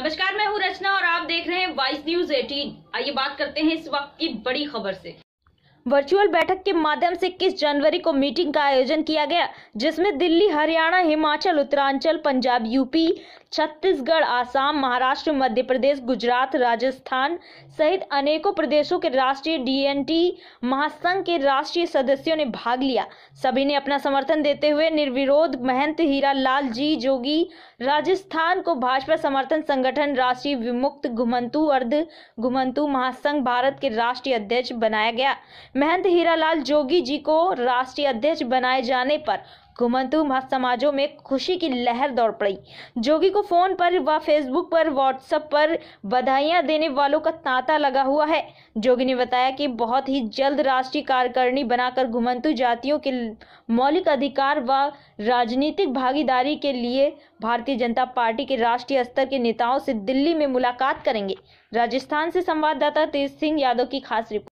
नमस्कार मैं हूं रचना और आप देख रहे हैं वाइस न्यूज 18 आइए बात करते हैं इस वक्त की बड़ी खबर से वर्चुअल बैठक के माध्यम से 21 जनवरी को मीटिंग का आयोजन किया गया जिसमें दिल्ली हरियाणा हिमाचल उत्तरांचल पंजाब यूपी छत्तीसगढ़ आसाम महाराष्ट्र मध्य प्रदेश गुजरात राजस्थान सहित अनेकों प्रदेशों के राष्ट्रीय डीएनटी महासंघ के राष्ट्रीय सदस्यों ने भाग लिया सभी ने अपना समर्थन देते हुए निर्विरोध महंत हीरा लाल जी जोगी राजस्थान को भाजपा समर्थन संगठन राष्ट्रीय विमुक्त घुमंतु अर्ध घुमंतु महासंघ भारत के राष्ट्रीय अध्यक्ष बनाया गया महंत लाल जोगी जी को राष्ट्रीय अध्यक्ष बनाए जाने पर घुमंतु समाजों में खुशी की लहर दौड़ पड़ी जोगी को फोन पर व फेसबुक पर व्हाट्सएप पर बधाइयां देने वालों का तांता लगा हुआ है जोगी ने बताया कि बहुत ही जल्द राष्ट्रीय कार्यकारिणी बनाकर घुमंतु जातियों के मौलिक अधिकार व राजनीतिक भागीदारी के लिए भारतीय जनता पार्टी के राष्ट्रीय स्तर के नेताओं से दिल्ली में मुलाकात करेंगे राजस्थान से संवाददाता तेज सिंह यादव की खास रिपोर्ट